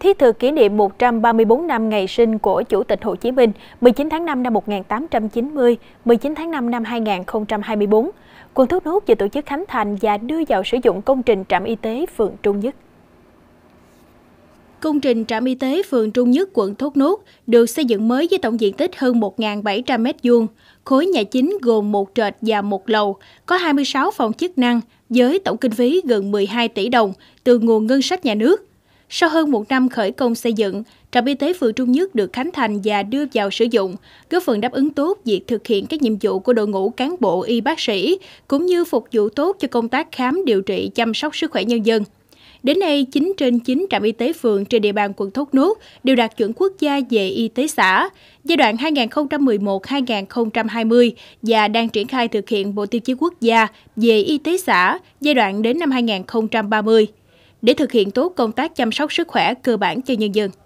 thiết thực kỷ niệm 134 năm ngày sinh của Chủ tịch Hồ Chí Minh 19 tháng 5 năm 1890, 19 tháng 5 năm 2024, quận Thốt Nốt vừa tổ chức khánh thành và đưa vào sử dụng công trình trạm y tế phường Trung Nhất. Công trình trạm y tế phường Trung Nhất, quận Thốt Nốt được xây dựng mới với tổng diện tích hơn 1.700 m2, khối nhà chính gồm một trệt và một lầu, có 26 phòng chức năng với tổng kinh phí gần 12 tỷ đồng từ nguồn ngân sách nhà nước. Sau hơn một năm khởi công xây dựng, trạm y tế phường Trung Nhất được khánh thành và đưa vào sử dụng, góp phần đáp ứng tốt việc thực hiện các nhiệm vụ của đội ngũ cán bộ y bác sĩ, cũng như phục vụ tốt cho công tác khám điều trị chăm sóc sức khỏe nhân dân. Đến nay, 9 trên 9 trạm y tế phường trên địa bàn quận Thốt Nốt đều đạt chuẩn quốc gia về y tế xã giai đoạn 2011-2020 và đang triển khai thực hiện Bộ Tiêu chí Quốc gia về y tế xã giai đoạn đến năm 2030 để thực hiện tốt công tác chăm sóc sức khỏe cơ bản cho nhân dân.